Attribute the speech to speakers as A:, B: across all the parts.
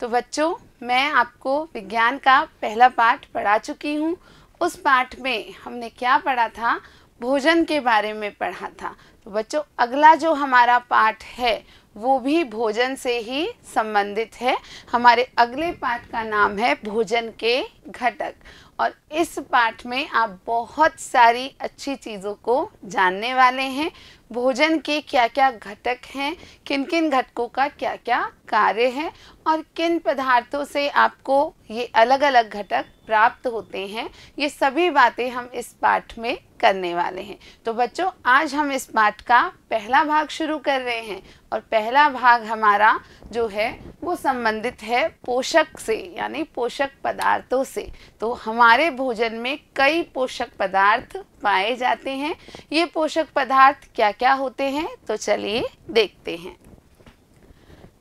A: तो बच्चों मैं आपको विज्ञान का पहला पाठ पढ़ा चुकी हूँ उस पाठ में हमने क्या पढ़ा था भोजन के बारे में पढ़ा था तो बच्चों अगला जो हमारा पाठ है वो भी भोजन से ही संबंधित है हमारे अगले पाठ का नाम है भोजन के घटक और इस पाठ में आप बहुत सारी अच्छी चीज़ों को जानने वाले हैं भोजन के क्या क्या घटक हैं किन किन घटकों का क्या क्या कार्य है और किन पदार्थों से आपको ये अलग अलग घटक प्राप्त होते हैं ये सभी बातें हम इस पाठ में करने वाले हैं तो बच्चों आज हम इस पाठ का पहला भाग शुरू कर रहे हैं और पहला भाग हमारा जो है वो संबंधित है पोषक से यानी पोषक पदार्थों से तो हमारे भोजन में कई पोषक पदार्थ पाए जाते हैं ये पोषक पदार्थ क्या क्या होते हैं तो चलिए देखते हैं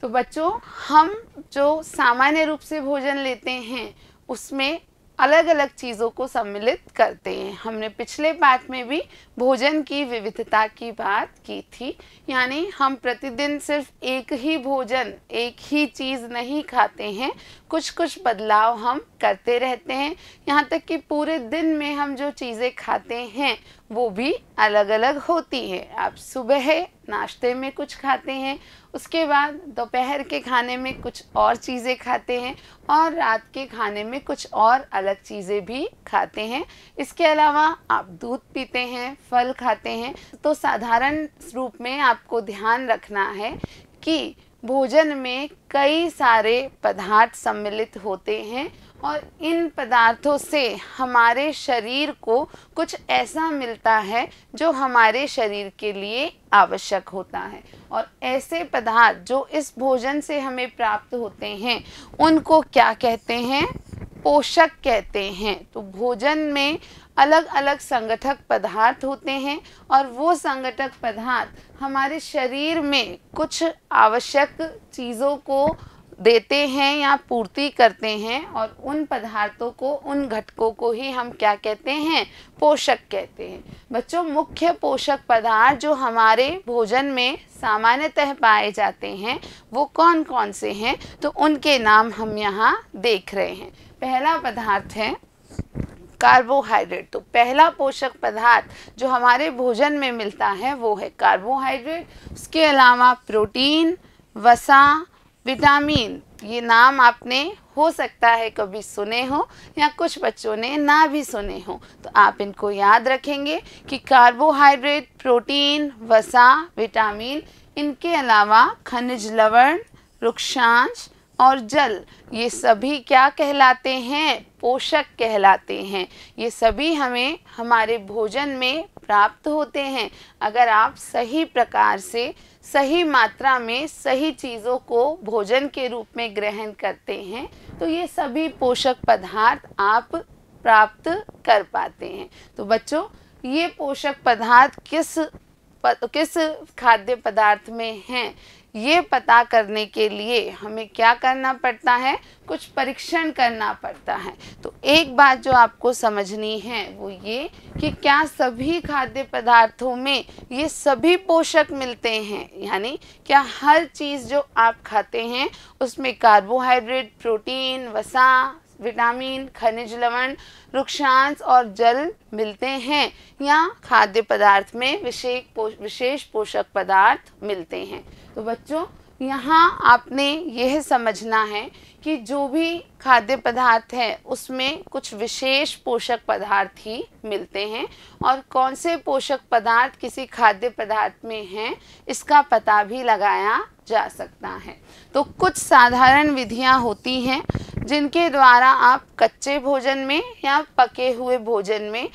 A: तो बच्चों हम जो सामान्य रूप से भोजन लेते हैं उसमें अलग अलग चीज़ों को सम्मिलित करते हैं हमने पिछले पाठ में भी भोजन की विविधता की बात की थी यानी हम प्रतिदिन सिर्फ एक ही भोजन एक ही चीज़ नहीं खाते हैं कुछ कुछ बदलाव हम करते रहते हैं यहाँ तक कि पूरे दिन में हम जो चीज़ें खाते हैं वो भी अलग अलग होती है आप सुबह नाश्ते में कुछ खाते हैं उसके बाद दोपहर के खाने में कुछ और चीज़ें खाते हैं और रात के खाने में कुछ और अलग चीज़ें भी खाते हैं इसके अलावा आप दूध पीते हैं फल खाते हैं तो साधारण रूप में आपको ध्यान रखना है कि भोजन में कई सारे पदार्थ सम्मिलित होते हैं और इन पदार्थों से हमारे शरीर को कुछ ऐसा मिलता है जो हमारे शरीर के लिए आवश्यक होता है और ऐसे पदार्थ जो इस भोजन से हमें प्राप्त होते हैं उनको क्या कहते हैं पोषक कहते हैं तो भोजन में अलग अलग संगठक पदार्थ होते हैं और वो संगठक पदार्थ हमारे शरीर में कुछ आवश्यक चीज़ों को देते हैं या पूर्ति करते हैं और उन पदार्थों को उन घटकों को ही हम क्या कहते हैं पोषक कहते हैं बच्चों मुख्य पोषक पदार्थ जो हमारे भोजन में सामान्यतः पाए जाते हैं वो कौन कौन से हैं तो उनके नाम हम यहाँ देख रहे हैं पहला पदार्थ है कार्बोहाइड्रेट तो पहला पोषक पदार्थ जो हमारे भोजन में मिलता है वो है कार्बोहाइड्रेट उसके अलावा प्रोटीन वसा विटामिन ये नाम आपने हो सकता है कभी सुने हो या कुछ बच्चों ने ना भी सुने हो तो आप इनको याद रखेंगे कि कार्बोहाइड्रेट प्रोटीन वसा विटामिन इनके अलावा खनिज लवण रुक्षांश और जल ये सभी क्या कहलाते हैं पोषक कहलाते हैं ये सभी हमें हमारे भोजन में प्राप्त होते हैं अगर आप सही प्रकार से सही मात्रा में सही चीज़ों को भोजन के रूप में ग्रहण करते हैं तो ये सभी पोषक पदार्थ आप प्राप्त कर पाते हैं तो बच्चों ये पोषक पदार्थ किस प, किस खाद्य पदार्थ में हैं ये पता करने के लिए हमें क्या करना पड़ता है कुछ परीक्षण करना पड़ता है तो एक बात जो आपको समझनी है वो ये कि क्या सभी खाद्य पदार्थों में ये सभी पोषक मिलते हैं यानी क्या हर चीज़ जो आप खाते हैं उसमें कार्बोहाइड्रेट प्रोटीन वसा विटामिन खनिज लवण रुक्षांश और जल मिलते हैं या खाद्य पदार्थ में विशेष पो, विशेष पोषक पदार्थ मिलते हैं तो बच्चों यहाँ आपने यह समझना है कि जो भी खाद्य पदार्थ है उसमें कुछ विशेष पोषक पदार्थ ही मिलते हैं और कौन से पोषक पदार्थ किसी खाद्य पदार्थ में हैं इसका पता भी लगाया जा सकता है तो कुछ साधारण विधियाँ होती हैं जिनके द्वारा आप कच्चे भोजन में या पके हुए भोजन में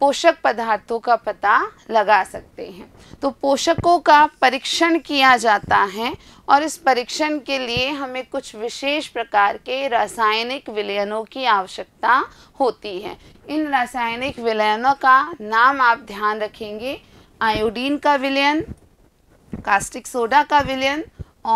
A: पोषक पदार्थों का पता लगा सकते हैं तो पोषकों का परीक्षण किया जाता है और इस परीक्षण के लिए हमें कुछ विशेष प्रकार के रासायनिक विलयनों की आवश्यकता होती है इन रासायनिक विलयनों का नाम आप ध्यान रखेंगे आयोडीन का विलयन कास्टिक सोडा का विलयन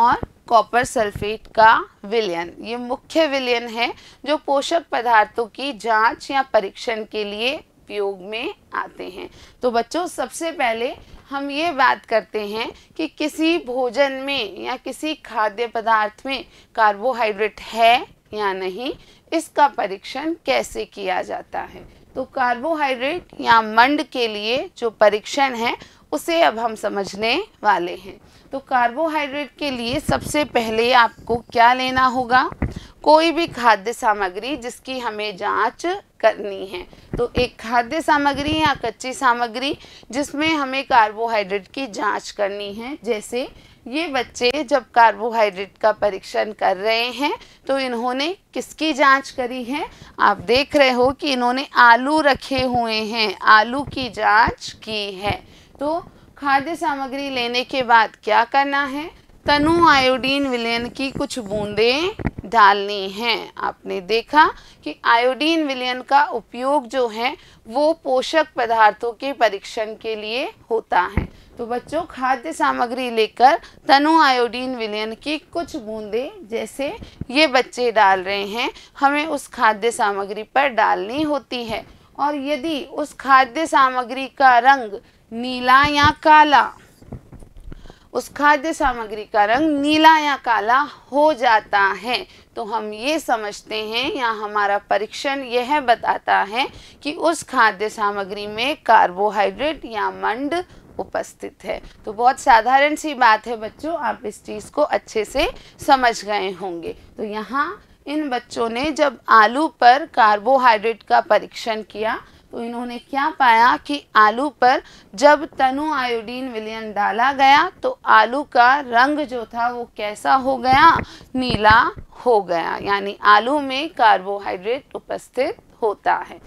A: और कॉपर सल्फेट का विलयन ये मुख्य विलयन है जो पोषक पदार्थों की जांच या परीक्षण के लिए उपयोग में आते हैं तो बच्चों सबसे पहले हम ये बात करते हैं कि किसी भोजन में या किसी खाद्य पदार्थ में कार्बोहाइड्रेट है या नहीं इसका परीक्षण कैसे किया जाता है तो कार्बोहाइड्रेट या मंड के लिए जो परीक्षण है उसे अब हम समझने वाले हैं तो कार्बोहाइड्रेट के लिए सबसे पहले आपको क्या लेना होगा कोई भी खाद्य सामग्री जिसकी हमें जांच करनी है तो एक खाद्य सामग्री या कच्ची सामग्री जिसमें हमें कार्बोहाइड्रेट की जांच करनी है जैसे ये बच्चे जब कार्बोहाइड्रेट का परीक्षण कर रहे हैं तो इन्होंने किसकी जांच करी है आप देख रहे हो कि इन्होंने आलू रखे हुए हैं आलू की जांच की है तो खाद्य सामग्री लेने के बाद क्या करना है तनु आयोडीन विलयन की कुछ बूंदें डालनी हैं आपने देखा कि आयोडीन विलयन का उपयोग जो है वो पोषक पदार्थों के परीक्षण के लिए होता है तो बच्चों खाद्य सामग्री लेकर तनु आयोडीन विलयन की कुछ बूंदें जैसे ये बच्चे डाल रहे हैं हमें उस खाद्य सामग्री पर डालनी होती है और यदि उस खाद्य सामग्री का रंग नीला या काला उस खाद्य सामग्री का रंग नीला या काला हो जाता है तो हम ये समझते हैं या हमारा परीक्षण यह बताता है कि उस खाद्य सामग्री में कार्बोहाइड्रेट या मंड उपस्थित है तो बहुत साधारण सी बात है बच्चों आप इस चीज़ को अच्छे से समझ गए होंगे तो यहाँ इन बच्चों ने जब आलू पर कार्बोहाइड्रेट का परीक्षण किया तो इन्होंने क्या पाया कि आलू पर जब तनु आयोडीन विलियन डाला गया तो आलू का रंग जो था वो कैसा हो गया नीला हो गया यानी आलू में कार्बोहाइड्रेट उपस्थित होता है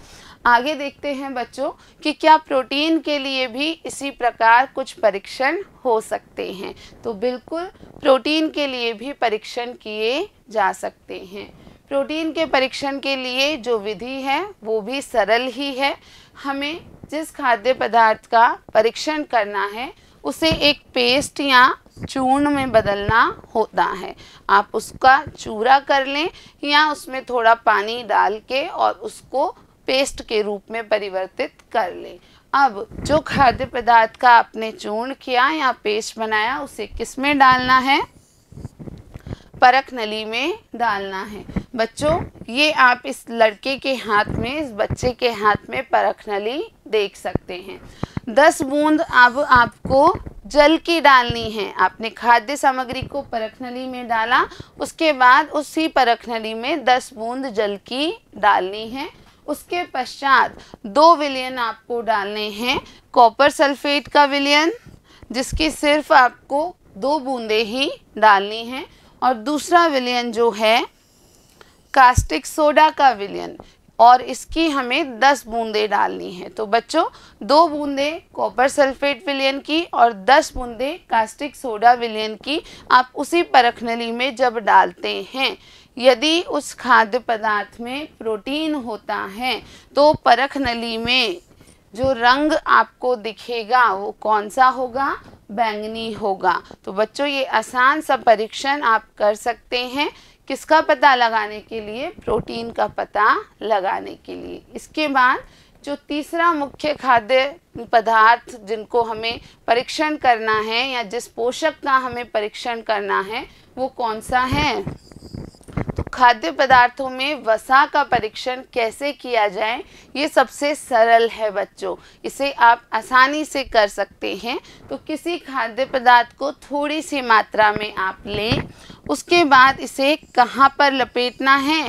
A: आगे देखते हैं बच्चों कि क्या प्रोटीन के लिए भी इसी प्रकार कुछ परीक्षण हो सकते हैं तो बिल्कुल प्रोटीन के लिए भी परीक्षण किए जा सकते हैं प्रोटीन के परीक्षण के लिए जो विधि है वो भी सरल ही है हमें जिस खाद्य पदार्थ का परीक्षण करना है उसे एक पेस्ट या चूर्ण में बदलना होता है आप उसका चूरा कर लें या उसमें थोड़ा पानी डाल के और उसको पेस्ट के रूप में परिवर्तित कर लें अब जो खाद्य पदार्थ का आपने चूर्ण किया या पेस्ट बनाया उसे किस में डालना है परक नली में डालना है बच्चों ये आप इस लड़के के हाथ में इस बच्चे के हाथ में परख नली देख सकते हैं दस बूंद अब आपको जल की डालनी है आपने खाद्य सामग्री को परख नली में डाला उसके बाद उसी परख नली में दस बूंद जल की डालनी है उसके पश्चात दो विलियन आपको डालने हैं कॉपर सल्फेट का विलियन जिसकी सिर्फ आपको दो बूंदे ही डालनी है और दूसरा विलयन जो है कास्टिक सोडा का विलयन और इसकी हमें 10 बूंदें डालनी है तो बच्चों दो बूंदें कॉपर सल्फेट विलयन की और 10 बूंदें कास्टिक सोडा विलयन की आप उसी परखनली में जब डालते हैं यदि उस खाद्य पदार्थ में प्रोटीन होता है तो परखनली में जो रंग आपको दिखेगा वो कौन सा होगा बैंगनी होगा तो बच्चों ये आसान सा परीक्षण आप कर सकते हैं किसका पता लगाने के लिए प्रोटीन का पता लगाने के लिए इसके बाद जो तीसरा मुख्य खाद्य पदार्थ जिनको हमें परीक्षण करना है या जिस पोषक का हमें परीक्षण करना है वो कौन सा है खाद्य पदार्थों में वसा का परीक्षण कैसे किया जाए ये सबसे सरल है बच्चों इसे आप आसानी से कर सकते हैं तो किसी खाद्य पदार्थ को थोड़ी सी मात्रा में आप लें उसके बाद इसे कहाँ पर लपेटना है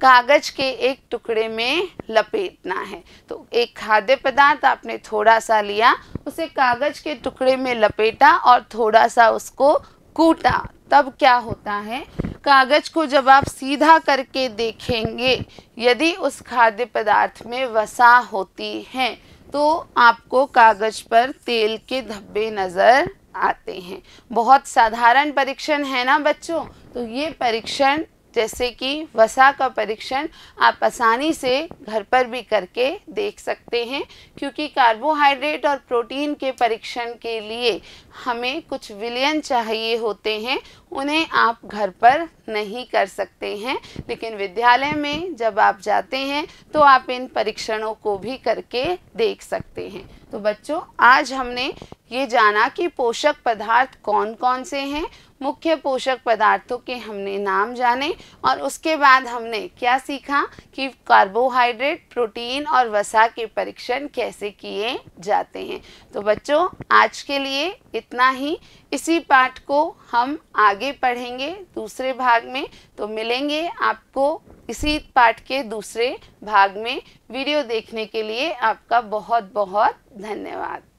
A: कागज के एक टुकड़े में लपेटना है तो एक खाद्य पदार्थ आपने थोड़ा सा लिया उसे कागज के टुकड़े में लपेटा और थोड़ा सा उसको कूटा तब क्या होता है कागज को जब आप सीधा करके देखेंगे यदि उस खाद्य पदार्थ में वसा होती है तो आपको कागज पर तेल के धब्बे नज़र आते हैं बहुत साधारण परीक्षण है ना बच्चों तो ये परीक्षण जैसे कि वसा का परीक्षण आप आसानी से घर पर भी करके देख सकते हैं क्योंकि कार्बोहाइड्रेट और प्रोटीन के परीक्षण के लिए हमें कुछ विलयन चाहिए होते हैं उन्हें आप घर पर नहीं कर सकते हैं लेकिन विद्यालय में जब आप जाते हैं तो आप इन परीक्षणों को भी करके देख सकते हैं तो बच्चों आज हमने ये जाना कि पोषक पदार्थ कौन कौन से हैं मुख्य पोषक पदार्थों के हमने नाम जाने और उसके बाद हमने क्या सीखा कि कार्बोहाइड्रेट प्रोटीन और वसा के परीक्षण कैसे किए जाते हैं तो बच्चों आज के लिए इतना ही इसी पाठ को हम आगे आगे पढ़ेंगे दूसरे भाग में तो मिलेंगे आपको इसी पाठ के दूसरे भाग में वीडियो देखने के लिए आपका बहुत बहुत धन्यवाद